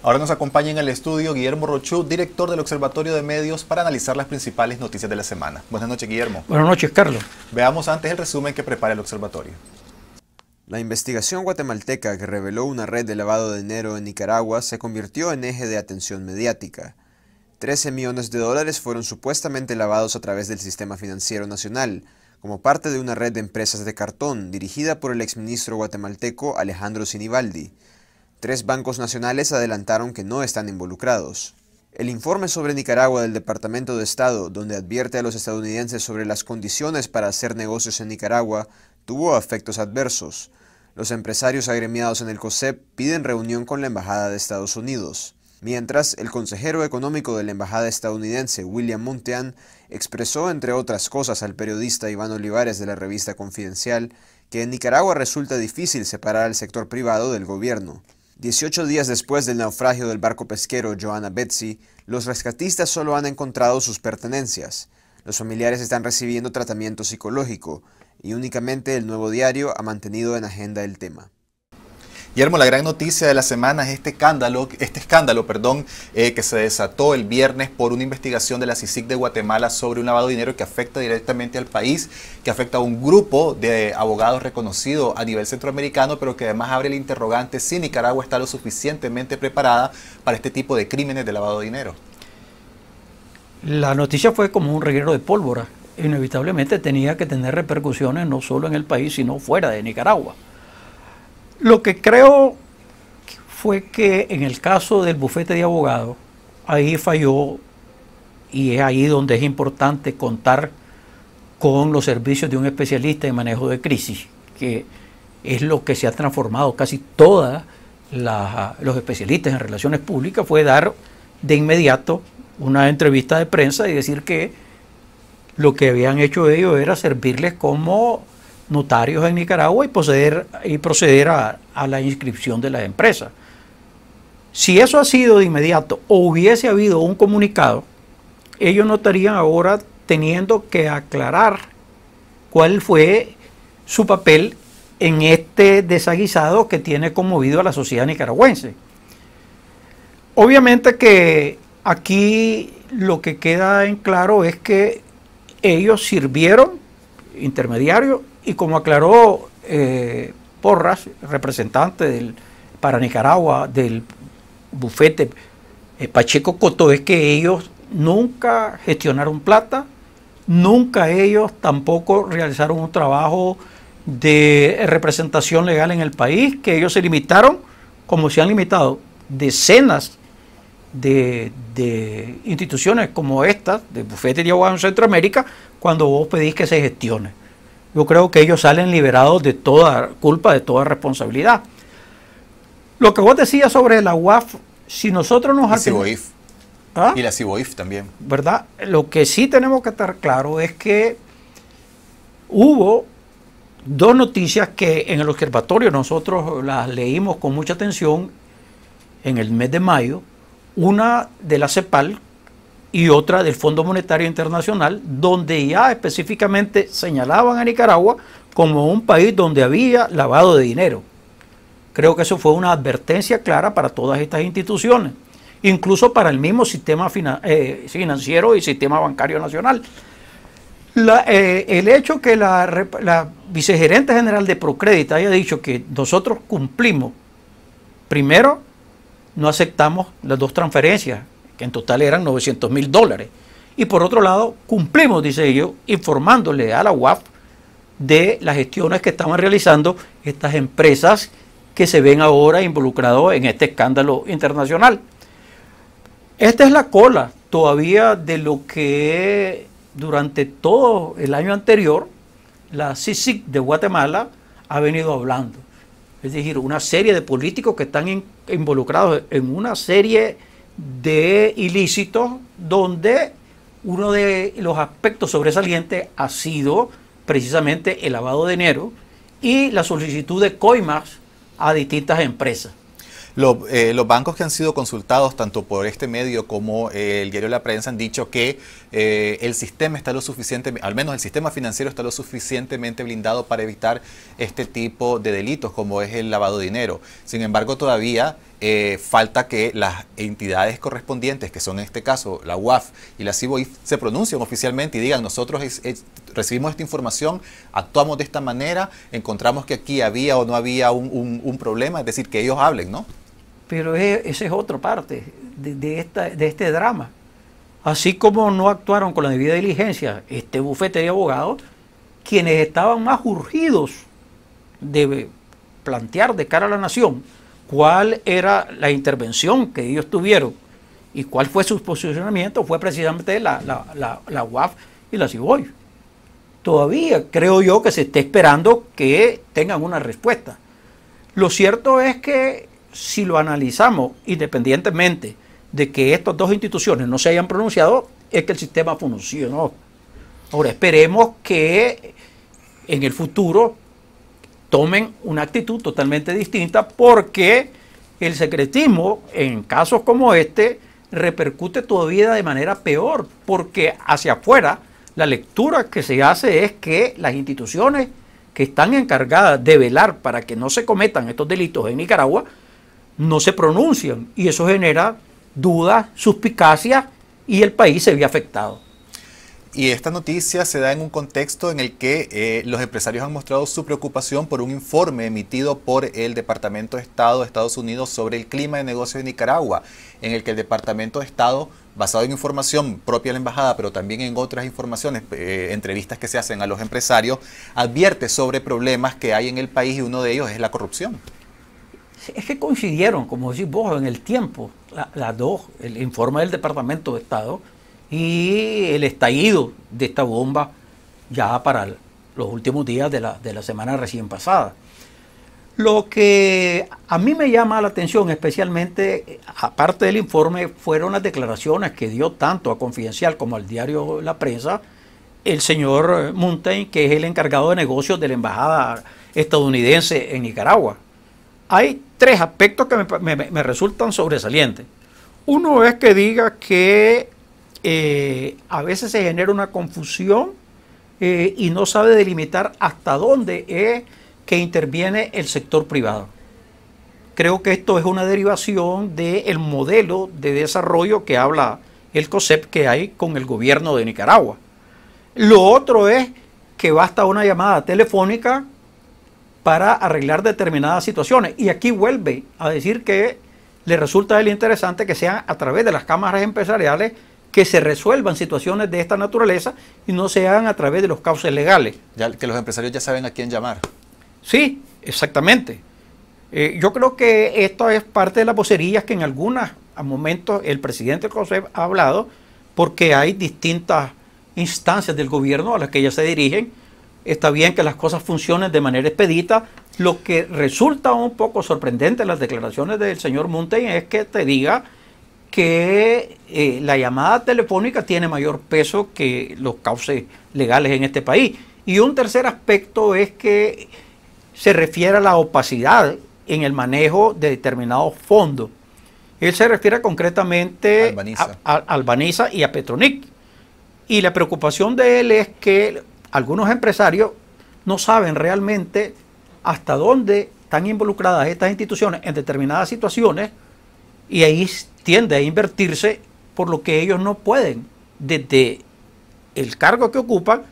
Ahora nos acompaña en el estudio Guillermo Rochú, director del Observatorio de Medios, para analizar las principales noticias de la semana. Buenas noches, Guillermo. Buenas noches, Carlos. Veamos antes el resumen que prepara el observatorio. La investigación guatemalteca que reveló una red de lavado de dinero en Nicaragua se convirtió en eje de atención mediática. 13 millones de dólares fueron supuestamente lavados a través del sistema financiero nacional, como parte de una red de empresas de cartón dirigida por el exministro guatemalteco Alejandro Sinibaldi. Tres bancos nacionales adelantaron que no están involucrados. El informe sobre Nicaragua del Departamento de Estado, donde advierte a los estadounidenses sobre las condiciones para hacer negocios en Nicaragua, tuvo efectos adversos. Los empresarios agremiados en el COSEP piden reunión con la Embajada de Estados Unidos. Mientras, el consejero económico de la Embajada estadounidense, William Muntean, expresó, entre otras cosas, al periodista Iván Olivares de la revista Confidencial, que en Nicaragua resulta difícil separar al sector privado del gobierno. 18 días después del naufragio del barco pesquero Joanna Betsy, los rescatistas solo han encontrado sus pertenencias. Los familiares están recibiendo tratamiento psicológico y únicamente el nuevo diario ha mantenido en agenda el tema. Guillermo, la gran noticia de la semana es este escándalo, este escándalo perdón, eh, que se desató el viernes por una investigación de la CICIC de Guatemala sobre un lavado de dinero que afecta directamente al país, que afecta a un grupo de abogados reconocidos a nivel centroamericano, pero que además abre el interrogante si Nicaragua está lo suficientemente preparada para este tipo de crímenes de lavado de dinero. La noticia fue como un reguero de pólvora. Inevitablemente tenía que tener repercusiones no solo en el país, sino fuera de Nicaragua. Lo que creo fue que en el caso del bufete de abogados, ahí falló y es ahí donde es importante contar con los servicios de un especialista en manejo de crisis, que es lo que se ha transformado casi todos los especialistas en relaciones públicas, fue dar de inmediato una entrevista de prensa y decir que lo que habían hecho ellos era servirles como notarios en Nicaragua y, proceder, y proceder a, a la inscripción de las empresas. Si eso ha sido de inmediato o hubiese habido un comunicado, ellos no estarían ahora teniendo que aclarar cuál fue su papel en este desaguisado que tiene conmovido a la sociedad nicaragüense. Obviamente que aquí lo que queda en claro es que ellos sirvieron, intermediarios, y como aclaró eh, Porras, representante del, para Nicaragua del bufete eh, Pacheco Coto, es que ellos nunca gestionaron plata, nunca ellos tampoco realizaron un trabajo de representación legal en el país, que ellos se limitaron, como se han limitado decenas de, instituciones como esta, de bufete de abogados en Centroamérica, cuando vos pedís que se gestione yo creo que ellos salen liberados de toda culpa, de toda responsabilidad. Lo que vos decías sobre la UAF, si nosotros nos... Y, ¿Ah? y la CIBOIF también. ¿Verdad? Lo que sí tenemos que estar claro es que hubo dos noticias que en el observatorio nosotros las leímos con mucha atención en el mes de mayo. Una de la CEPAL y otra del Fondo Monetario Internacional, donde ya específicamente señalaban a Nicaragua como un país donde había lavado de dinero. Creo que eso fue una advertencia clara para todas estas instituciones, incluso para el mismo sistema eh, financiero y sistema bancario nacional. Eh, el hecho que la, vicegerente general de Procrédito haya dicho que nosotros cumplimos, primero, no aceptamos las dos transferencias que en total eran 900 mil dólares. Y por otro lado, cumplimos, dice yo, informándole a la UAF de las gestiones que estaban realizando estas empresas que se ven ahora involucradas en este escándalo internacional. Esta es la cola todavía de lo que durante todo el año anterior la CICIC de Guatemala ha venido hablando. Es decir, una serie de políticos que están involucrados en una serie de ilícitos donde uno de los aspectos sobresalientes ha sido precisamente el lavado de dinero y la solicitud de coimas a distintas empresas. Eh, los, bancos que han sido consultados tanto por este medio como eh, el diario La Prensa han dicho que eh, el sistema está lo suficiente, al menos el sistema financiero está lo suficientemente blindado para evitar este tipo de delitos como es el lavado de dinero. Sin embargo, todavía eh, falta que las entidades correspondientes, que son en este caso la UAF y la CIBOIF, se pronuncien oficialmente y digan, nosotros recibimos esta información, actuamos de esta manera, encontramos que aquí había o no había un, problema, es decir, que ellos hablen, ¿no? Pero esa es otra parte de, de este drama. Así como no actuaron con la debida diligencia este bufete de abogados, quienes estaban más urgidos de plantear de cara a la nación cuál era la intervención que ellos tuvieron y cuál fue su posicionamiento, fue precisamente la, la, la, la UAF y la CIBOI. Todavía creo yo que se está esperando que tengan una respuesta. Lo cierto es que si lo analizamos independientemente de que estas dos instituciones no se hayan pronunciado, es que el sistema funcionó. Ahora esperemos que en el futuro tomen una actitud totalmente distinta porque el secretismo en casos como este repercute todavía de manera peor porque hacia afuera la lectura que se hace es que las instituciones que están encargadas de velar para que no se cometan estos delitos en Nicaragua no se pronuncian y eso genera dudas, suspicacias y el país se ve afectado. Y esta noticia se da en un contexto en el que eh, los empresarios han mostrado su preocupación por un informe emitido por el Departamento de Estado de Estados Unidos sobre el clima de negocios de Nicaragua, en el que el Departamento de Estado, basado en información propia de la embajada, pero también en otras informaciones, eh, entrevistas que se hacen a los empresarios, advierte sobre problemas que hay en el país y uno de ellos es la corrupción. Es que coincidieron, como decís vos, en el tiempo, las dos, el informe del Departamento de Estado y el estallido de esta bomba ya para los últimos días de la, semana recién pasada. Lo que a mí me llama la atención especialmente, eh, aparte del informe, fueron las declaraciones que dio tanto a Confidencial como al diario La Prensa el señor Muntain que es el encargado de negocios de la Embajada estadounidense en Nicaragua. Hay tres aspectos que me resultan sobresalientes. Uno es que diga que eh, a veces se genera una confusión eh, y no sabe delimitar hasta dónde es que interviene el sector privado. Creo que esto es una derivación del modelo de desarrollo que habla el COSEP que hay con el gobierno de Nicaragua. Lo otro es que basta una llamada telefónica para arreglar determinadas situaciones. Y aquí vuelve a decir que le resulta interesante que sea a través de las cámaras empresariales que se resuelvan situaciones de esta naturaleza y no se hagan a través de los cauces legales. Ya, que los empresarios ya saben a quién llamar. Sí, exactamente. Eh, yo creo que esto es parte de las vocerías que en algunas momentos el presidente del ha hablado, porque hay distintas instancias del gobierno a las que ya se dirigen. Está bien que las cosas funcionen de manera expedita. Lo que resulta un poco sorprendente en las declaraciones del señor Montaigne es que te diga que eh, la llamada telefónica tiene mayor peso que los cauces legales en este país. Y un tercer aspecto es que se refiere a la opacidad en el manejo de determinados fondos. Él se refiere concretamente A, a Albaniza y a Petronic. Y la preocupación de él es que algunos empresarios no saben realmente hasta dónde están involucradas estas instituciones en determinadas situaciones y ahí tiende a invertirse por lo que ellos no pueden, desde el cargo que ocupan,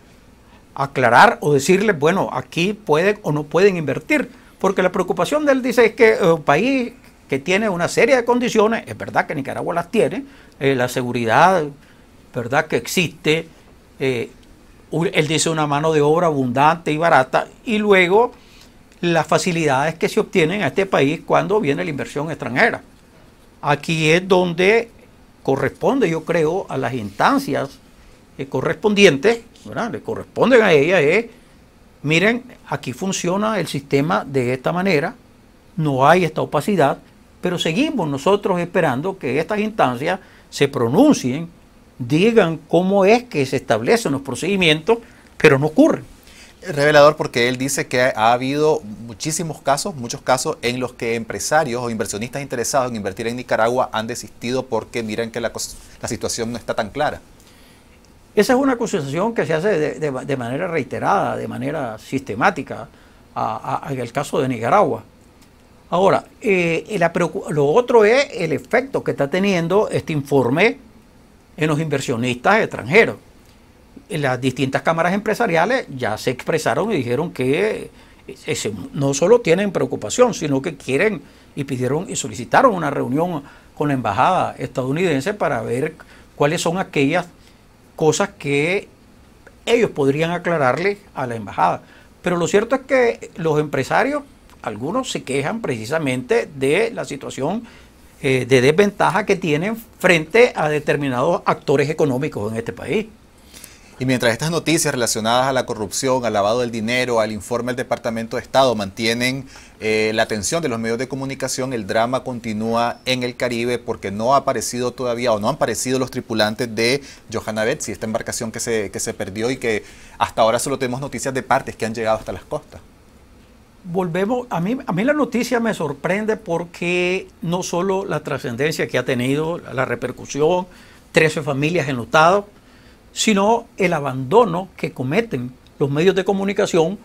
aclarar o decirles, bueno, aquí pueden o no pueden invertir. Porque la preocupación de él dice es que eh, un país que tiene una serie de condiciones, es verdad que Nicaragua las tiene, eh, la seguridad, verdad que existe, eh, él dice una mano de obra abundante y barata, y luego las facilidades que se obtienen a este país cuando viene la inversión extranjera. Aquí es donde corresponde, yo creo, a las instancias eh, correspondientes, le corresponden a ellas, es, miren, aquí funciona el sistema de esta manera, no hay esta opacidad, pero seguimos nosotros esperando que estas instancias se pronuncien, digan cómo es que se establecen los procedimientos, pero no ocurre revelador porque él dice que ha habido muchísimos casos, muchos casos en los que empresarios o inversionistas interesados en invertir en Nicaragua han desistido porque miran que la, situación no está tan clara. Esa es una acusación que se hace de, manera reiterada, de manera sistemática, en el caso de Nicaragua. Ahora, eh, lo otro es el efecto que está teniendo este informe en los inversionistas extranjeros las distintas cámaras empresariales ya se expresaron y dijeron que eh, no solo tienen preocupación, sino que quieren y pidieron y solicitaron una reunión con la embajada estadounidense para ver cuáles son aquellas cosas que ellos podrían aclararle a la embajada. Pero lo cierto es que los empresarios, algunos se quejan precisamente de la situación eh, de desventaja que tienen frente a determinados actores económicos en este país. Y mientras estas noticias relacionadas a la corrupción, al lavado del dinero, al informe del Departamento de Estado mantienen eh, la atención de los medios de comunicación, el drama continúa en el Caribe porque no ha aparecido todavía o no han aparecido los tripulantes de Johanna Betsy, esta embarcación que se, perdió y que hasta ahora solo tenemos noticias de partes que han llegado hasta las costas. Volvemos, a mí, a mí la noticia me sorprende porque no solo la trascendencia que ha tenido, la repercusión, 13 familias enlutadas, sino el abandono que cometen los medios de comunicación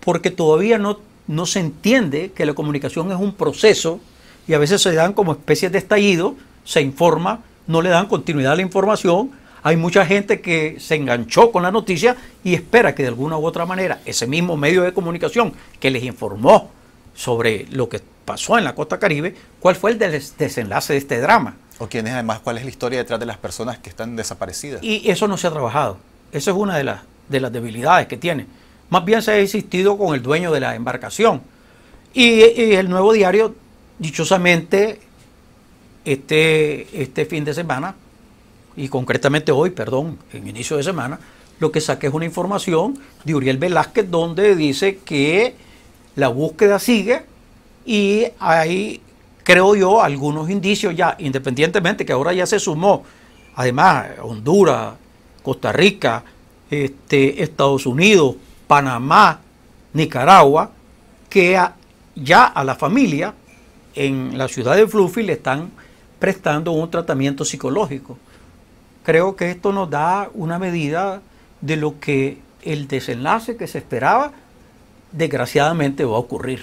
porque todavía no, se entiende que la comunicación es un proceso y a veces se dan como especies de estallido, se informa, no le dan continuidad a la información. Hay mucha gente que se enganchó con la noticia y espera que de alguna u otra manera ese mismo medio de comunicación que les informó sobre lo que pasó en la costa caribe, cuál fue el desenlace de este drama. O quiénes además, cuál es la historia detrás de las personas que están desaparecidas. Y eso no se ha trabajado. Esa es una de las, de las debilidades que tiene. Más bien se ha insistido con el dueño de la embarcación. Y, el nuevo diario, dichosamente, este, este fin de semana, y concretamente hoy, perdón, en inicio de semana, lo que saqué es una información de Uriel Velázquez donde dice que la búsqueda sigue y hay creo yo, algunos indicios ya, independientemente que ahora ya se sumó, además, Honduras, Costa Rica, este, Estados Unidos, Panamá, Nicaragua, que ya a la familia en la ciudad de Fluffy le están prestando un tratamiento psicológico. Creo que esto nos da una medida de lo que el desenlace que se esperaba desgraciadamente va a ocurrir.